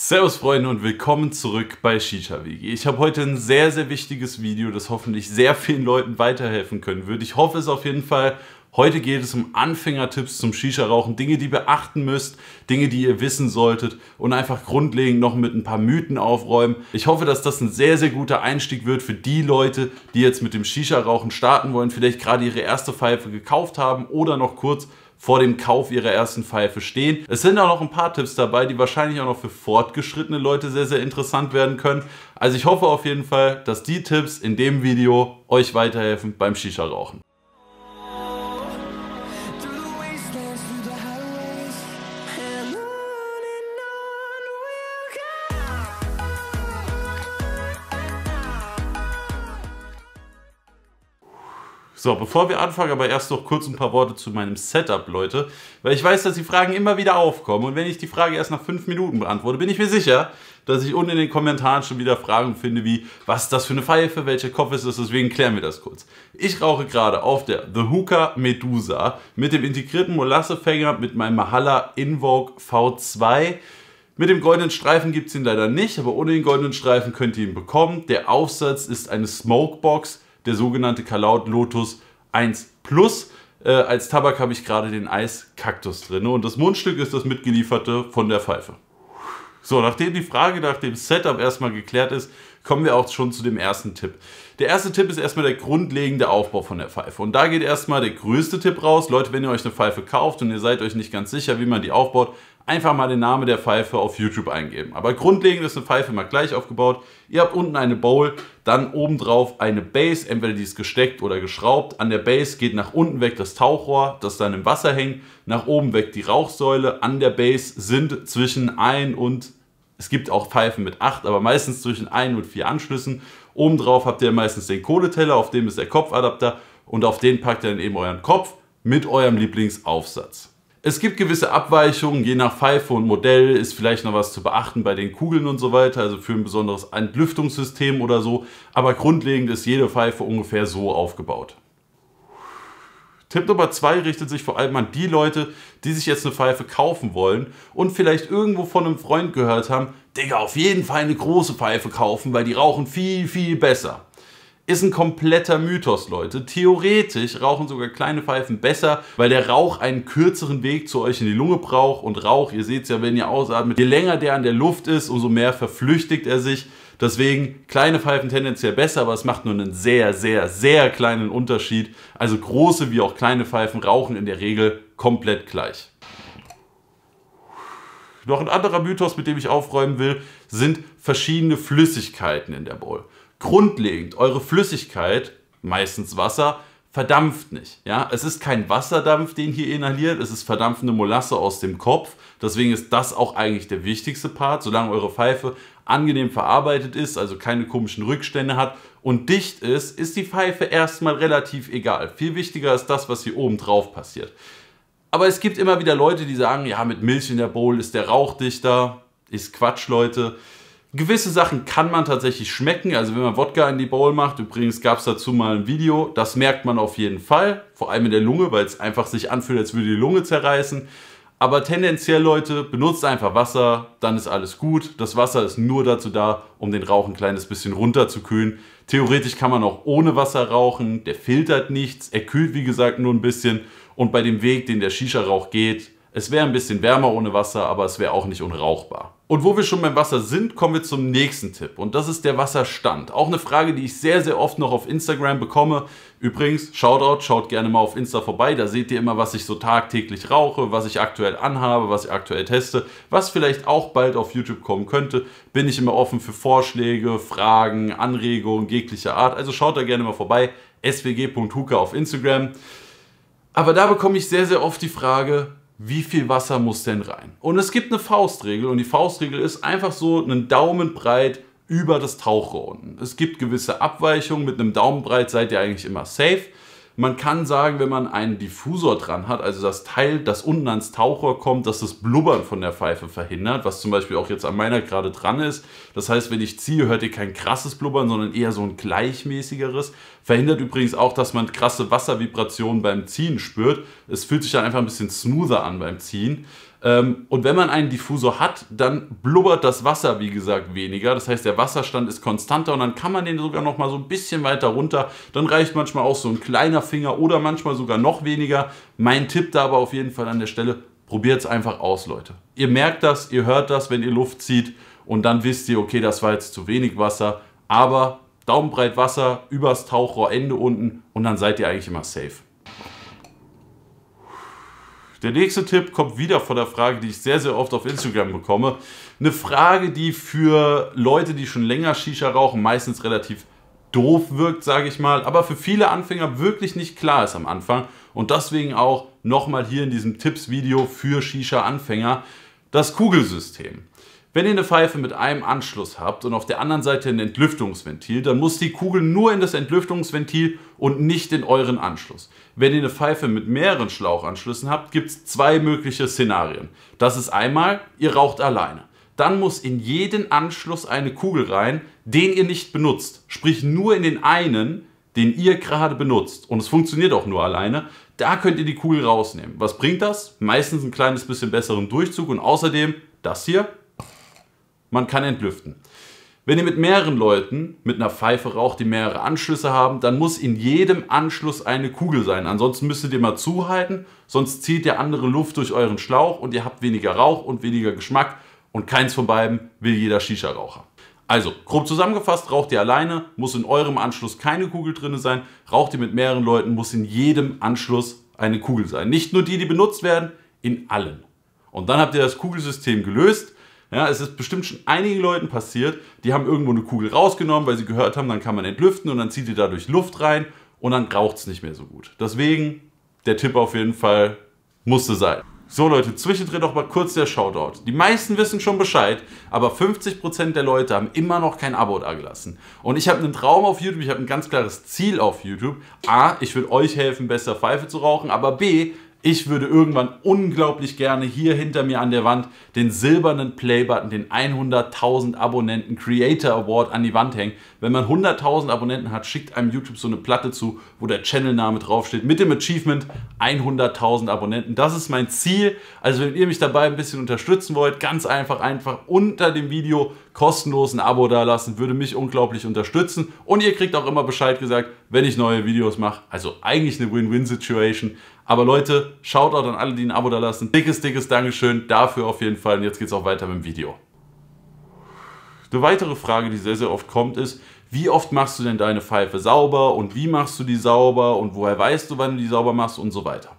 Servus Freunde und willkommen zurück bei Shisha WG. Ich habe heute ein sehr, sehr wichtiges Video, das hoffentlich sehr vielen Leuten weiterhelfen können wird. Ich hoffe es auf jeden Fall. Heute geht es um Anfängertipps zum Shisha-Rauchen, Dinge, die ihr beachten müsst, Dinge, die ihr wissen solltet und einfach grundlegend noch mit ein paar Mythen aufräumen. Ich hoffe, dass das ein sehr, sehr guter Einstieg wird für die Leute, die jetzt mit dem Shisha-Rauchen starten wollen, vielleicht gerade ihre erste Pfeife gekauft haben oder noch kurz vor dem Kauf ihrer ersten Pfeife stehen. Es sind auch noch ein paar Tipps dabei, die wahrscheinlich auch noch für fortgeschrittene Leute sehr, sehr interessant werden können. Also ich hoffe auf jeden Fall, dass die Tipps in dem Video euch weiterhelfen beim Shisha-Rauchen. So, bevor wir anfangen, aber erst noch kurz ein paar Worte zu meinem Setup, Leute. Weil ich weiß, dass die Fragen immer wieder aufkommen. Und wenn ich die Frage erst nach fünf Minuten beantworte, bin ich mir sicher, dass ich unten in den Kommentaren schon wieder Fragen finde wie, was ist das für eine Pfeife, welcher Kopf ist das, deswegen klären wir das kurz. Ich rauche gerade auf der The Hooker Medusa mit dem integrierten Molassefänger, mit meinem Mahalla Invoke V2. Mit dem goldenen Streifen gibt es ihn leider nicht, aber ohne den goldenen Streifen könnt ihr ihn bekommen. Der Aufsatz ist eine Smokebox der sogenannte Kalaut Lotus 1 Plus. Äh, als Tabak habe ich gerade den Eiskaktus drin ne? und das Mundstück ist das mitgelieferte von der Pfeife. So, nachdem die Frage nach dem Setup erstmal geklärt ist, kommen wir auch schon zu dem ersten Tipp. Der erste Tipp ist erstmal der grundlegende Aufbau von der Pfeife. Und da geht erstmal der größte Tipp raus. Leute, wenn ihr euch eine Pfeife kauft und ihr seid euch nicht ganz sicher, wie man die aufbaut, einfach mal den Namen der Pfeife auf YouTube eingeben. Aber grundlegend ist eine Pfeife mal gleich aufgebaut. Ihr habt unten eine Bowl, dann obendrauf eine Base, entweder die ist gesteckt oder geschraubt. An der Base geht nach unten weg das Tauchrohr, das dann im Wasser hängt, nach oben weg die Rauchsäule. An der Base sind zwischen ein und es gibt auch Pfeifen mit 8, aber meistens zwischen 1 und 4 Anschlüssen. Obendrauf habt ihr meistens den Kohleteller, auf dem ist der Kopfadapter und auf den packt ihr dann eben euren Kopf mit eurem Lieblingsaufsatz. Es gibt gewisse Abweichungen, je nach Pfeife und Modell ist vielleicht noch was zu beachten bei den Kugeln und so weiter, also für ein besonderes Entlüftungssystem oder so, aber grundlegend ist jede Pfeife ungefähr so aufgebaut. Tipp Nummer 2 richtet sich vor allem an die Leute, die sich jetzt eine Pfeife kaufen wollen und vielleicht irgendwo von einem Freund gehört haben, Digga, auf jeden Fall eine große Pfeife kaufen, weil die rauchen viel, viel besser ist ein kompletter Mythos, Leute. Theoretisch rauchen sogar kleine Pfeifen besser, weil der Rauch einen kürzeren Weg zu euch in die Lunge braucht. Und Rauch, ihr seht es ja, wenn ihr ausatmet, je länger der an der Luft ist, umso mehr verflüchtigt er sich. Deswegen kleine Pfeifen tendenziell besser, aber es macht nur einen sehr, sehr, sehr kleinen Unterschied. Also große wie auch kleine Pfeifen rauchen in der Regel komplett gleich. Noch ein anderer Mythos, mit dem ich aufräumen will, sind verschiedene Flüssigkeiten in der Bowl. Grundlegend, eure Flüssigkeit, meistens Wasser, verdampft nicht. Ja? Es ist kein Wasserdampf, den ihr inhaliert, es ist verdampfende Molasse aus dem Kopf. Deswegen ist das auch eigentlich der wichtigste Part. Solange eure Pfeife angenehm verarbeitet ist, also keine komischen Rückstände hat und dicht ist, ist die Pfeife erstmal relativ egal. Viel wichtiger ist das, was hier oben drauf passiert. Aber es gibt immer wieder Leute, die sagen, ja, mit Milch in der Bowl ist der Rauch dichter. Ist Quatsch, Leute. Gewisse Sachen kann man tatsächlich schmecken, also wenn man Wodka in die Bowl macht, übrigens gab es dazu mal ein Video, das merkt man auf jeden Fall, vor allem in der Lunge, weil es einfach sich anfühlt, als würde die Lunge zerreißen. Aber tendenziell, Leute, benutzt einfach Wasser, dann ist alles gut. Das Wasser ist nur dazu da, um den Rauch ein kleines bisschen runterzukühlen. Theoretisch kann man auch ohne Wasser rauchen, der filtert nichts, er kühlt wie gesagt nur ein bisschen. Und bei dem Weg, den der Shisha-Rauch geht, es wäre ein bisschen wärmer ohne Wasser, aber es wäre auch nicht unrauchbar. Und wo wir schon beim Wasser sind, kommen wir zum nächsten Tipp. Und das ist der Wasserstand. Auch eine Frage, die ich sehr, sehr oft noch auf Instagram bekomme. Übrigens, Shoutout, schaut gerne mal auf Insta vorbei. Da seht ihr immer, was ich so tagtäglich rauche, was ich aktuell anhabe, was ich aktuell teste, was vielleicht auch bald auf YouTube kommen könnte. Bin ich immer offen für Vorschläge, Fragen, Anregungen jeglicher Art. Also schaut da gerne mal vorbei. swg.huka auf Instagram. Aber da bekomme ich sehr, sehr oft die Frage, wie viel Wasser muss denn rein? Und es gibt eine Faustregel und die Faustregel ist einfach so einen Daumenbreit über das Tauchrohr unten. Es gibt gewisse Abweichungen, mit einem Daumenbreit seid ihr eigentlich immer safe. Man kann sagen, wenn man einen Diffusor dran hat, also das Teil, das unten ans Tauchrohr kommt, dass das Blubbern von der Pfeife verhindert, was zum Beispiel auch jetzt an meiner gerade dran ist. Das heißt, wenn ich ziehe, hört ihr kein krasses Blubbern, sondern eher so ein gleichmäßigeres. Verhindert übrigens auch, dass man krasse Wasservibrationen beim Ziehen spürt. Es fühlt sich dann einfach ein bisschen smoother an beim Ziehen. Ähm, und wenn man einen Diffusor hat, dann blubbert das Wasser, wie gesagt, weniger. Das heißt, der Wasserstand ist konstanter und dann kann man den sogar noch mal so ein bisschen weiter runter. Dann reicht manchmal auch so ein kleiner Finger oder manchmal sogar noch weniger. Mein Tipp da aber auf jeden Fall an der Stelle, probiert es einfach aus, Leute. Ihr merkt das, ihr hört das, wenn ihr Luft zieht und dann wisst ihr, okay, das war jetzt zu wenig Wasser, aber daumenbreit Wasser übers Tauchrohrende unten und dann seid ihr eigentlich immer safe. Der nächste Tipp kommt wieder von der Frage, die ich sehr, sehr oft auf Instagram bekomme. Eine Frage, die für Leute, die schon länger Shisha rauchen, meistens relativ doof wirkt, sage ich mal, aber für viele Anfänger wirklich nicht klar ist am Anfang. Und deswegen auch nochmal hier in diesem Tipps-Video für Shisha-Anfänger das Kugelsystem. Wenn ihr eine Pfeife mit einem Anschluss habt und auf der anderen Seite ein Entlüftungsventil, dann muss die Kugel nur in das Entlüftungsventil und nicht in euren Anschluss. Wenn ihr eine Pfeife mit mehreren Schlauchanschlüssen habt, gibt es zwei mögliche Szenarien. Das ist einmal, ihr raucht alleine. Dann muss in jeden Anschluss eine Kugel rein, den ihr nicht benutzt. Sprich nur in den einen, den ihr gerade benutzt. Und es funktioniert auch nur alleine. Da könnt ihr die Kugel rausnehmen. Was bringt das? Meistens ein kleines bisschen besseren Durchzug und außerdem das hier man kann entlüften. Wenn ihr mit mehreren Leuten mit einer Pfeife raucht, die mehrere Anschlüsse haben, dann muss in jedem Anschluss eine Kugel sein. Ansonsten müsstet ihr mal zuhalten, sonst zieht der andere Luft durch euren Schlauch und ihr habt weniger Rauch und weniger Geschmack und keins von beiden will jeder Shisha-Raucher. Also, grob zusammengefasst, raucht ihr alleine, muss in eurem Anschluss keine Kugel drin sein. Raucht ihr mit mehreren Leuten, muss in jedem Anschluss eine Kugel sein. Nicht nur die, die benutzt werden, in allen. Und dann habt ihr das Kugelsystem gelöst ja, es ist bestimmt schon einigen Leuten passiert, die haben irgendwo eine Kugel rausgenommen, weil sie gehört haben, dann kann man entlüften und dann zieht ihr dadurch Luft rein und dann raucht es nicht mehr so gut. Deswegen, der Tipp auf jeden Fall musste sein. So Leute, zwischendrin noch mal kurz der Shoutout. Die meisten wissen schon Bescheid, aber 50% der Leute haben immer noch kein Abo da gelassen. Und ich habe einen Traum auf YouTube, ich habe ein ganz klares Ziel auf YouTube. A, ich will euch helfen, besser Pfeife zu rauchen, aber B, ich würde irgendwann unglaublich gerne hier hinter mir an der Wand den silbernen Playbutton, den 100.000 Abonnenten Creator Award an die Wand hängen. Wenn man 100.000 Abonnenten hat, schickt einem YouTube so eine Platte zu, wo der Channelname draufsteht mit dem Achievement 100.000 Abonnenten. Das ist mein Ziel. Also wenn ihr mich dabei ein bisschen unterstützen wollt, ganz einfach, einfach unter dem Video kostenlos ein Abo dalassen, würde mich unglaublich unterstützen. Und ihr kriegt auch immer Bescheid gesagt, wenn ich neue Videos mache. Also eigentlich eine Win-Win-Situation. Aber Leute, Shoutout an alle, die ein Abo da lassen. Dickes, dickes Dankeschön dafür auf jeden Fall. Und jetzt geht's auch weiter mit dem Video. Eine weitere Frage, die sehr, sehr oft kommt, ist, wie oft machst du denn deine Pfeife sauber und wie machst du die sauber und woher weißt du, wann du die sauber machst und so weiter.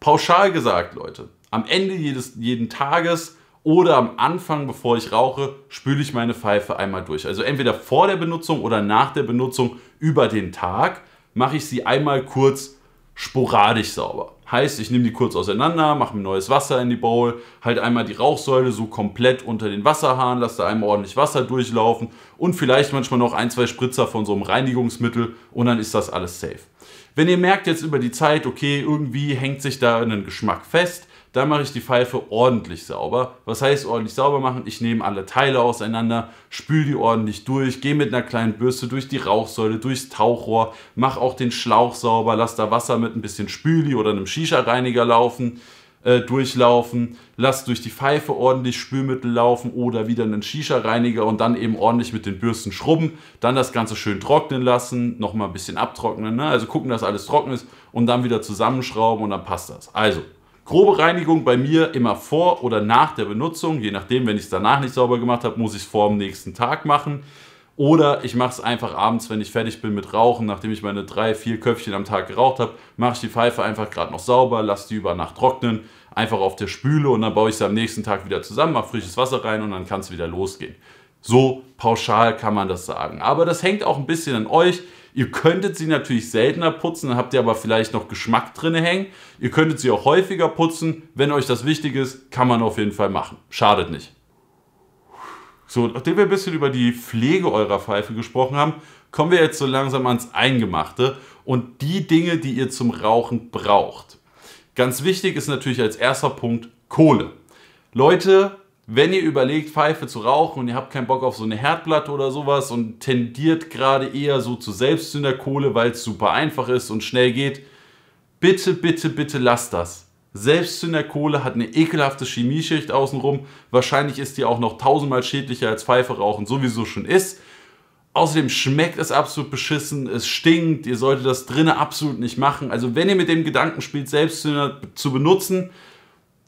Pauschal gesagt, Leute, am Ende jedes jeden Tages oder am Anfang, bevor ich rauche, spüle ich meine Pfeife einmal durch. Also entweder vor der Benutzung oder nach der Benutzung über den Tag mache ich sie einmal kurz sporadisch sauber. Heißt, ich nehme die kurz auseinander, mache mir neues Wasser in die Bowl, halt einmal die Rauchsäule so komplett unter den Wasserhahn, lasse da einmal ordentlich Wasser durchlaufen und vielleicht manchmal noch ein, zwei Spritzer von so einem Reinigungsmittel und dann ist das alles safe. Wenn ihr merkt jetzt über die Zeit, okay, irgendwie hängt sich da ein Geschmack fest, dann mache ich die Pfeife ordentlich sauber. Was heißt ordentlich sauber machen? Ich nehme alle Teile auseinander, spüle die ordentlich durch, gehe mit einer kleinen Bürste durch die Rauchsäule, durchs Tauchrohr, mache auch den Schlauch sauber, lasse da Wasser mit ein bisschen Spüli oder einem Shisha-Reiniger laufen äh, durchlaufen, lasse durch die Pfeife ordentlich Spülmittel laufen oder wieder einen Shisha-Reiniger und dann eben ordentlich mit den Bürsten schrubben, dann das Ganze schön trocknen lassen, nochmal ein bisschen abtrocknen, ne? also gucken, dass alles trocken ist und dann wieder zusammenschrauben und dann passt das. Also, Grobe Reinigung bei mir immer vor oder nach der Benutzung. Je nachdem, wenn ich es danach nicht sauber gemacht habe, muss ich es vor dem nächsten Tag machen. Oder ich mache es einfach abends, wenn ich fertig bin mit Rauchen, nachdem ich meine drei, vier Köpfchen am Tag geraucht habe, mache ich die Pfeife einfach gerade noch sauber, lasse die über Nacht trocknen, einfach auf der Spüle und dann baue ich sie am nächsten Tag wieder zusammen, mache frisches Wasser rein und dann kann es wieder losgehen. So pauschal kann man das sagen. Aber das hängt auch ein bisschen an euch. Ihr könntet sie natürlich seltener putzen, dann habt ihr aber vielleicht noch Geschmack drin hängen. Ihr könntet sie auch häufiger putzen. Wenn euch das wichtig ist, kann man auf jeden Fall machen. Schadet nicht. So, nachdem wir ein bisschen über die Pflege eurer Pfeife gesprochen haben, kommen wir jetzt so langsam ans Eingemachte und die Dinge, die ihr zum Rauchen braucht. Ganz wichtig ist natürlich als erster Punkt Kohle. Leute, wenn ihr überlegt, Pfeife zu rauchen und ihr habt keinen Bock auf so eine Herdplatte oder sowas und tendiert gerade eher so zu Selbstzünderkohle, weil es super einfach ist und schnell geht, bitte, bitte, bitte lasst das. Selbstzünderkohle hat eine ekelhafte Chemieschicht außenrum. Wahrscheinlich ist die auch noch tausendmal schädlicher als Pfeife rauchen sowieso schon ist. Außerdem schmeckt es absolut beschissen, es stinkt, ihr solltet das drinnen absolut nicht machen. Also wenn ihr mit dem Gedanken spielt, Selbstzünder zu benutzen,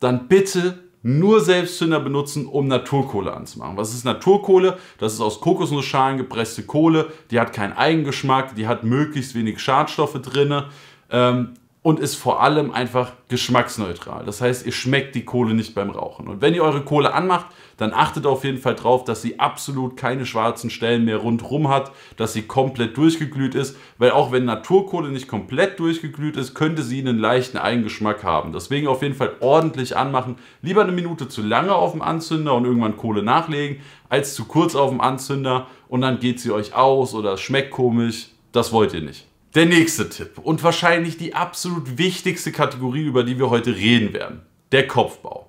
dann bitte nur Selbstzünder benutzen, um Naturkohle anzumachen. Was ist Naturkohle? Das ist aus Kokosnussschalen gepresste Kohle, die hat keinen Eigengeschmack, die hat möglichst wenig Schadstoffe drin. Ähm, und ist vor allem einfach geschmacksneutral. Das heißt, ihr schmeckt die Kohle nicht beim Rauchen. Und wenn ihr eure Kohle anmacht, dann achtet auf jeden Fall drauf, dass sie absolut keine schwarzen Stellen mehr rundrum hat, dass sie komplett durchgeglüht ist, weil auch wenn Naturkohle nicht komplett durchgeglüht ist, könnte sie einen leichten Eigengeschmack haben. Deswegen auf jeden Fall ordentlich anmachen. Lieber eine Minute zu lange auf dem Anzünder und irgendwann Kohle nachlegen, als zu kurz auf dem Anzünder und dann geht sie euch aus oder schmeckt komisch. Das wollt ihr nicht. Der nächste Tipp und wahrscheinlich die absolut wichtigste Kategorie, über die wir heute reden werden, der Kopfbau.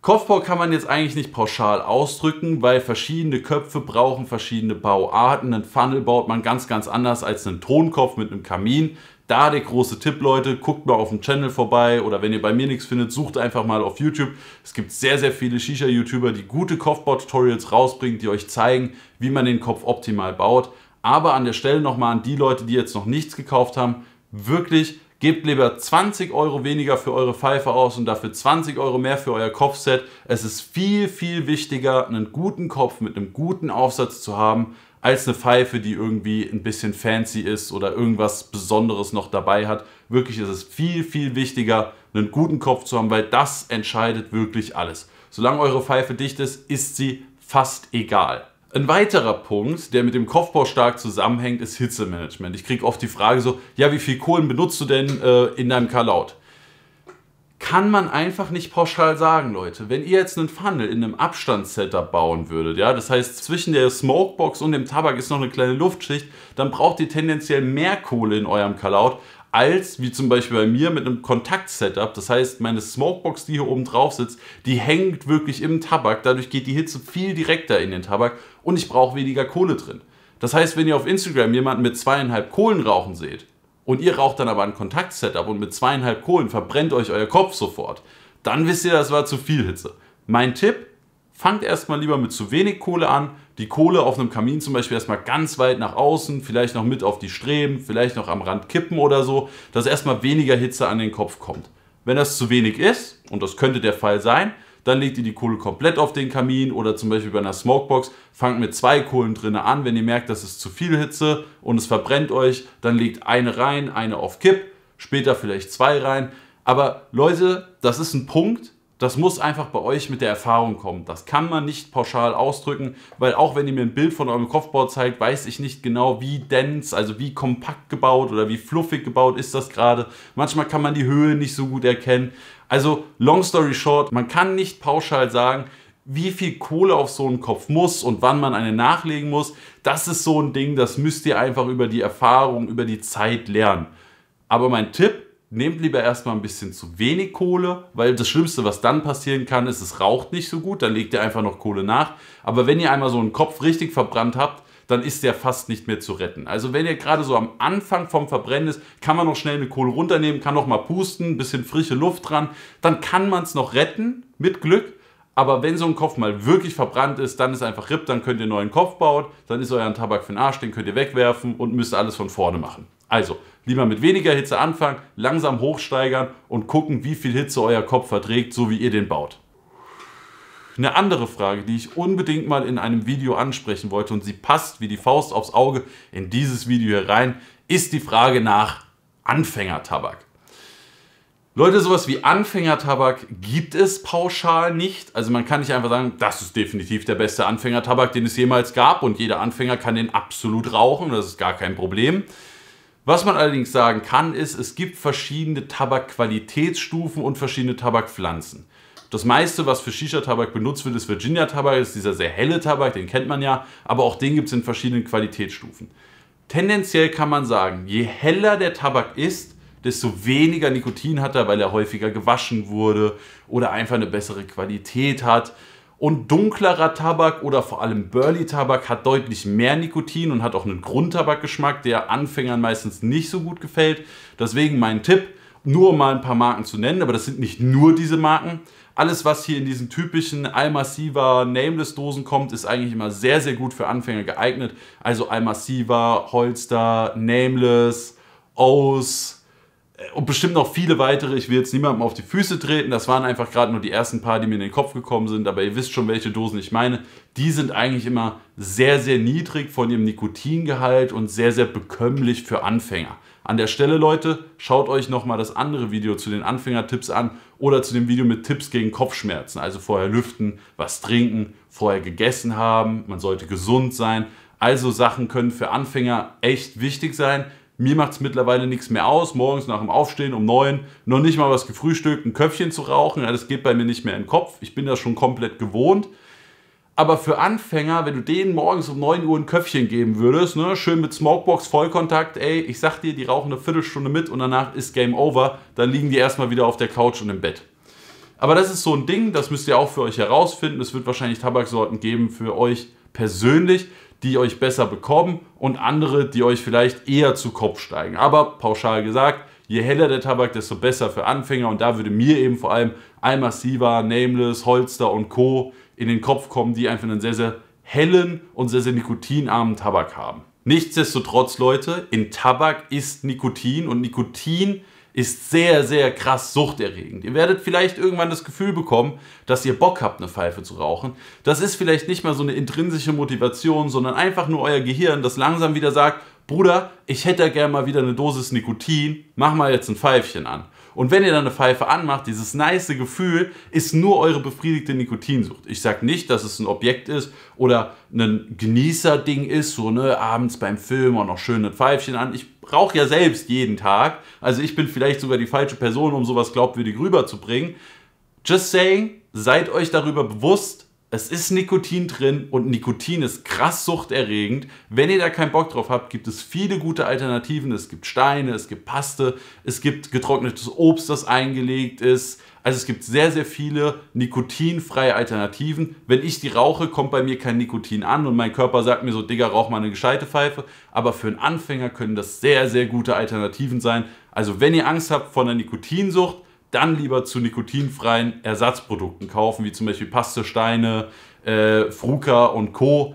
Kopfbau kann man jetzt eigentlich nicht pauschal ausdrücken, weil verschiedene Köpfe brauchen verschiedene Bauarten. Einen Funnel baut man ganz, ganz anders als einen Tonkopf mit einem Kamin. Da der große Tipp, Leute, guckt mal auf dem Channel vorbei oder wenn ihr bei mir nichts findet, sucht einfach mal auf YouTube. Es gibt sehr, sehr viele Shisha-YouTuber, die gute Kopfbau-Tutorials rausbringen, die euch zeigen, wie man den Kopf optimal baut. Aber an der Stelle nochmal an die Leute, die jetzt noch nichts gekauft haben, wirklich gebt lieber 20 Euro weniger für eure Pfeife aus und dafür 20 Euro mehr für euer Kopfset. Es ist viel, viel wichtiger, einen guten Kopf mit einem guten Aufsatz zu haben, als eine Pfeife, die irgendwie ein bisschen fancy ist oder irgendwas Besonderes noch dabei hat. Wirklich ist es viel, viel wichtiger, einen guten Kopf zu haben, weil das entscheidet wirklich alles. Solange eure Pfeife dicht ist, ist sie fast egal. Ein weiterer Punkt, der mit dem Kopfbau stark zusammenhängt, ist Hitzemanagement. Ich kriege oft die Frage so, ja, wie viel Kohlen benutzt du denn äh, in deinem Kalaut? Kann man einfach nicht pauschal sagen, Leute. Wenn ihr jetzt einen Funnel in einem Abstandssetup bauen würdet, ja, das heißt, zwischen der Smokebox und dem Tabak ist noch eine kleine Luftschicht, dann braucht ihr tendenziell mehr Kohle in eurem Kalaut, als wie zum Beispiel bei mir mit einem Kontakt-Setup. Das heißt, meine Smokebox, die hier oben drauf sitzt, die hängt wirklich im Tabak. Dadurch geht die Hitze viel direkter in den Tabak und ich brauche weniger Kohle drin. Das heißt, wenn ihr auf Instagram jemanden mit zweieinhalb Kohlen rauchen seht und ihr raucht dann aber ein Kontakt-Setup und mit zweieinhalb Kohlen verbrennt euch euer Kopf sofort, dann wisst ihr, das war zu viel Hitze. Mein Tipp, fangt erstmal lieber mit zu wenig Kohle an. Die Kohle auf einem Kamin zum Beispiel erstmal ganz weit nach außen, vielleicht noch mit auf die Streben, vielleicht noch am Rand kippen oder so, dass erstmal weniger Hitze an den Kopf kommt. Wenn das zu wenig ist, und das könnte der Fall sein, dann legt ihr die Kohle komplett auf den Kamin oder zum Beispiel bei einer Smokebox, fangt mit zwei Kohlen drinnen an. Wenn ihr merkt, das ist zu viel Hitze und es verbrennt euch, dann legt eine rein, eine auf Kipp, später vielleicht zwei rein. Aber Leute, das ist ein Punkt, das muss einfach bei euch mit der Erfahrung kommen. Das kann man nicht pauschal ausdrücken, weil auch wenn ihr mir ein Bild von eurem Kopfbau zeigt, weiß ich nicht genau, wie dense, also wie kompakt gebaut oder wie fluffig gebaut ist das gerade. Manchmal kann man die Höhe nicht so gut erkennen. Also, long story short, man kann nicht pauschal sagen, wie viel Kohle auf so einen Kopf muss und wann man eine nachlegen muss. Das ist so ein Ding, das müsst ihr einfach über die Erfahrung, über die Zeit lernen. Aber mein Tipp, nehmt lieber erstmal ein bisschen zu wenig Kohle, weil das Schlimmste, was dann passieren kann, ist, es raucht nicht so gut, dann legt ihr einfach noch Kohle nach. Aber wenn ihr einmal so einen Kopf richtig verbrannt habt, dann ist der fast nicht mehr zu retten. Also wenn ihr gerade so am Anfang vom Verbrennen ist, kann man noch schnell eine Kohle runternehmen, kann noch mal pusten, ein bisschen frische Luft dran, dann kann man es noch retten, mit Glück. Aber wenn so ein Kopf mal wirklich verbrannt ist, dann ist einfach RIP, dann könnt ihr einen neuen Kopf bauen, dann ist euer Tabak für den Arsch, den könnt ihr wegwerfen und müsst alles von vorne machen. Also, Lieber mit weniger Hitze anfangen, langsam hochsteigern und gucken, wie viel Hitze euer Kopf verträgt, so wie ihr den baut. Eine andere Frage, die ich unbedingt mal in einem Video ansprechen wollte und sie passt wie die Faust aufs Auge in dieses Video hier rein, ist die Frage nach Anfängertabak. Leute, sowas wie Anfängertabak gibt es pauschal nicht. Also man kann nicht einfach sagen, das ist definitiv der beste Anfängertabak, den es jemals gab und jeder Anfänger kann den absolut rauchen, das ist gar kein Problem. Was man allerdings sagen kann, ist, es gibt verschiedene Tabakqualitätsstufen und verschiedene Tabakpflanzen. Das meiste, was für Shisha-Tabak benutzt wird, ist Virginia-Tabak, ist dieser sehr helle Tabak, den kennt man ja, aber auch den gibt es in verschiedenen Qualitätsstufen. Tendenziell kann man sagen, je heller der Tabak ist, desto weniger Nikotin hat er, weil er häufiger gewaschen wurde oder einfach eine bessere Qualität hat. Und dunklerer Tabak oder vor allem Burley-Tabak hat deutlich mehr Nikotin und hat auch einen Grundtabakgeschmack, der Anfängern meistens nicht so gut gefällt. Deswegen mein Tipp, nur mal ein paar Marken zu nennen, aber das sind nicht nur diese Marken. Alles, was hier in diesen typischen Almassiva Nameless Dosen kommt, ist eigentlich immer sehr, sehr gut für Anfänger geeignet. Also Almassiva, Holster, Nameless, O's, äh, und bestimmt noch viele weitere. Ich will jetzt niemandem auf die Füße treten. Das waren einfach gerade nur die ersten paar, die mir in den Kopf gekommen sind. Aber ihr wisst schon, welche Dosen ich meine. Die sind eigentlich immer sehr, sehr niedrig von ihrem Nikotingehalt und sehr, sehr bekömmlich für Anfänger. An der Stelle, Leute, schaut euch nochmal das andere Video zu den Anfängertipps an oder zu dem Video mit Tipps gegen Kopfschmerzen. Also vorher lüften, was trinken, vorher gegessen haben, man sollte gesund sein. Also Sachen können für Anfänger echt wichtig sein. Mir macht es mittlerweile nichts mehr aus, morgens nach dem Aufstehen um neun noch nicht mal was gefrühstückt, ein Köpfchen zu rauchen. das geht bei mir nicht mehr in den Kopf. Ich bin das schon komplett gewohnt. Aber für Anfänger, wenn du denen morgens um 9 Uhr ein Köpfchen geben würdest, ne, schön mit Smokebox, Vollkontakt, ey, ich sag dir, die rauchen eine Viertelstunde mit und danach ist Game Over, dann liegen die erstmal wieder auf der Couch und im Bett. Aber das ist so ein Ding, das müsst ihr auch für euch herausfinden. Es wird wahrscheinlich Tabaksorten geben für euch persönlich die euch besser bekommen und andere, die euch vielleicht eher zu Kopf steigen. Aber pauschal gesagt, je heller der Tabak, desto besser für Anfänger. Und da würde mir eben vor allem Almassiva, Nameless, Holster und Co. in den Kopf kommen, die einfach einen sehr, sehr hellen und sehr, sehr nikotinarmen Tabak haben. Nichtsdestotrotz, Leute, in Tabak ist Nikotin und Nikotin ist ist sehr, sehr krass suchterregend. Ihr werdet vielleicht irgendwann das Gefühl bekommen, dass ihr Bock habt, eine Pfeife zu rauchen. Das ist vielleicht nicht mal so eine intrinsische Motivation, sondern einfach nur euer Gehirn, das langsam wieder sagt, Bruder, ich hätte gerne mal wieder eine Dosis Nikotin, mach mal jetzt ein Pfeifchen an. Und wenn ihr dann eine Pfeife anmacht, dieses nice Gefühl ist nur eure befriedigte Nikotinsucht. Ich sage nicht, dass es ein Objekt ist oder ein Genießer-Ding ist, so ne, abends beim Film und noch schön ein Pfeifchen an. Ich brauche ja selbst jeden Tag. Also ich bin vielleicht sogar die falsche Person, um sowas glaubwürdig rüberzubringen. Just saying, seid euch darüber bewusst, es ist Nikotin drin und Nikotin ist krass suchterregend. Wenn ihr da keinen Bock drauf habt, gibt es viele gute Alternativen. Es gibt Steine, es gibt Paste, es gibt getrocknetes Obst, das eingelegt ist. Also es gibt sehr, sehr viele nikotinfreie Alternativen. Wenn ich die rauche, kommt bei mir kein Nikotin an und mein Körper sagt mir so, Digga, rauch mal eine gescheite Pfeife. Aber für einen Anfänger können das sehr, sehr gute Alternativen sein. Also wenn ihr Angst habt vor einer Nikotinsucht, dann lieber zu nikotinfreien Ersatzprodukten kaufen, wie zum Beispiel Paste Steine, äh, Fruka und Co.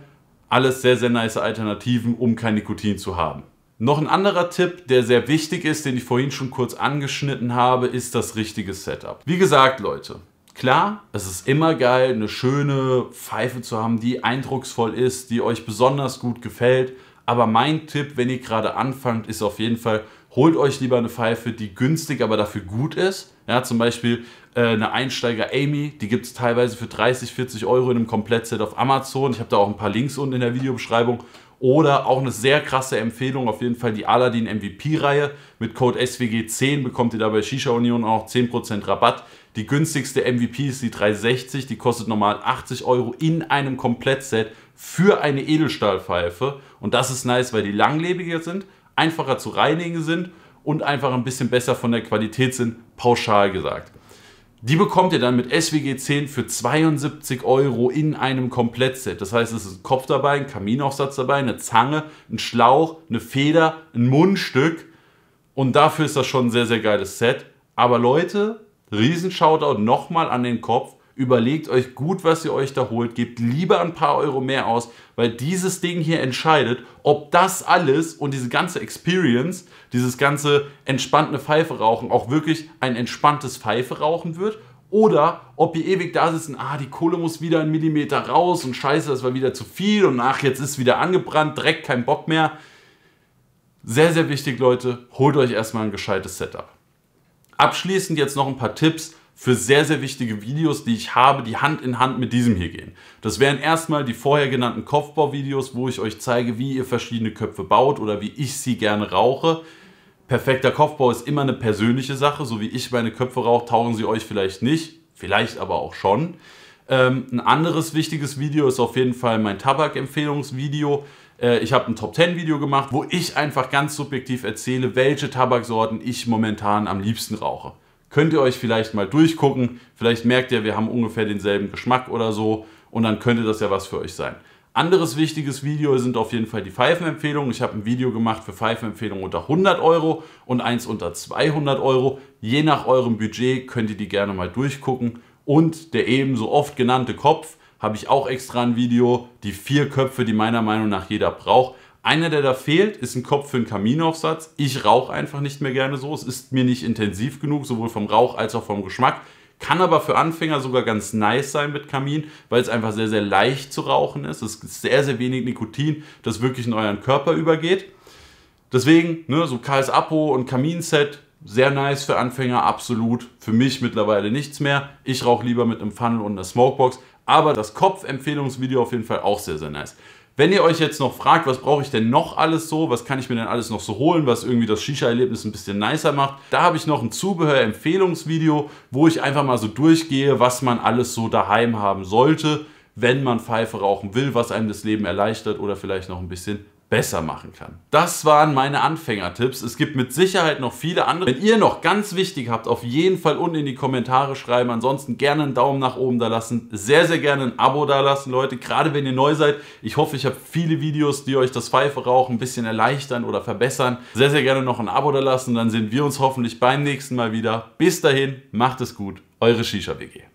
Alles sehr, sehr nice Alternativen, um kein Nikotin zu haben. Noch ein anderer Tipp, der sehr wichtig ist, den ich vorhin schon kurz angeschnitten habe, ist das richtige Setup. Wie gesagt, Leute, Klar, es ist immer geil, eine schöne Pfeife zu haben, die eindrucksvoll ist, die euch besonders gut gefällt. Aber mein Tipp, wenn ihr gerade anfangt, ist auf jeden Fall, holt euch lieber eine Pfeife, die günstig, aber dafür gut ist. Ja, zum Beispiel äh, eine Einsteiger Amy, die gibt es teilweise für 30, 40 Euro in einem Komplettset auf Amazon. Ich habe da auch ein paar Links unten in der Videobeschreibung. Oder auch eine sehr krasse Empfehlung, auf jeden Fall die Aladdin MVP-Reihe. Mit Code SWG10 bekommt ihr dabei Shisha Union auch 10% Rabatt. Die günstigste MVP ist die 360, die kostet normal 80 Euro in einem Komplettset für eine Edelstahlpfeife. Und das ist nice, weil die langlebiger sind, einfacher zu reinigen sind und einfach ein bisschen besser von der Qualität sind, pauschal gesagt. Die bekommt ihr dann mit SWG 10 für 72 Euro in einem Komplettset. Das heißt, es ist ein Kopf dabei, ein Kaminaufsatz dabei, eine Zange, ein Schlauch, eine Feder, ein Mundstück. Und dafür ist das schon ein sehr, sehr geiles Set. Aber Leute, riesen Shoutout nochmal an den Kopf überlegt euch gut, was ihr euch da holt, gebt lieber ein paar Euro mehr aus, weil dieses Ding hier entscheidet, ob das alles und diese ganze Experience, dieses ganze entspannte Pfeife rauchen auch wirklich ein entspanntes Pfeife rauchen wird oder ob ihr ewig da sitzt und ah, die Kohle muss wieder einen Millimeter raus und scheiße, das war wieder zu viel und ach, jetzt ist wieder angebrannt, direkt kein Bock mehr. Sehr, sehr wichtig, Leute, holt euch erstmal ein gescheites Setup. Abschließend jetzt noch ein paar Tipps, für sehr, sehr wichtige Videos, die ich habe, die Hand in Hand mit diesem hier gehen. Das wären erstmal die vorher genannten Kopfbauvideos, wo ich euch zeige, wie ihr verschiedene Köpfe baut oder wie ich sie gerne rauche. Perfekter Kopfbau ist immer eine persönliche Sache, so wie ich meine Köpfe rauche, taugen sie euch vielleicht nicht, vielleicht aber auch schon. Ähm, ein anderes wichtiges Video ist auf jeden Fall mein Tabakempfehlungsvideo. Äh, ich habe ein Top 10 Video gemacht, wo ich einfach ganz subjektiv erzähle, welche Tabaksorten ich momentan am liebsten rauche könnt ihr euch vielleicht mal durchgucken. Vielleicht merkt ihr, wir haben ungefähr denselben Geschmack oder so und dann könnte das ja was für euch sein. Anderes wichtiges Video sind auf jeden Fall die Pfeifenempfehlungen. Ich habe ein Video gemacht für Pfeifenempfehlungen unter 100 Euro und eins unter 200 Euro. Je nach eurem Budget könnt ihr die gerne mal durchgucken. Und der ebenso oft genannte Kopf habe ich auch extra ein Video. Die vier Köpfe, die meiner Meinung nach jeder braucht. Einer, der da fehlt, ist ein Kopf für einen Kaminaufsatz. Ich rauche einfach nicht mehr gerne so. Es ist mir nicht intensiv genug, sowohl vom Rauch als auch vom Geschmack. Kann aber für Anfänger sogar ganz nice sein mit Kamin, weil es einfach sehr, sehr leicht zu rauchen ist. Es ist sehr, sehr wenig Nikotin, das wirklich in euren Körper übergeht. Deswegen, ne, so KS Apo und Kaminset, sehr nice für Anfänger, absolut. Für mich mittlerweile nichts mehr. Ich rauche lieber mit einem Funnel und einer Smokebox. Aber das Kopf-Empfehlungsvideo auf jeden Fall auch sehr, sehr nice. Wenn ihr euch jetzt noch fragt, was brauche ich denn noch alles so, was kann ich mir denn alles noch so holen, was irgendwie das Shisha-Erlebnis ein bisschen nicer macht, da habe ich noch ein Zubehör-Empfehlungsvideo, wo ich einfach mal so durchgehe, was man alles so daheim haben sollte, wenn man Pfeife rauchen will, was einem das Leben erleichtert oder vielleicht noch ein bisschen besser machen kann. Das waren meine Anfängertipps. Es gibt mit Sicherheit noch viele andere. Wenn ihr noch ganz wichtig habt, auf jeden Fall unten in die Kommentare schreiben. Ansonsten gerne einen Daumen nach oben da lassen. Sehr, sehr gerne ein Abo da lassen, Leute. Gerade wenn ihr neu seid. Ich hoffe, ich habe viele Videos, die euch das Pfeife rauchen ein bisschen erleichtern oder verbessern. Sehr, sehr gerne noch ein Abo da lassen. Dann sehen wir uns hoffentlich beim nächsten Mal wieder. Bis dahin, macht es gut. Eure Shisha-WG.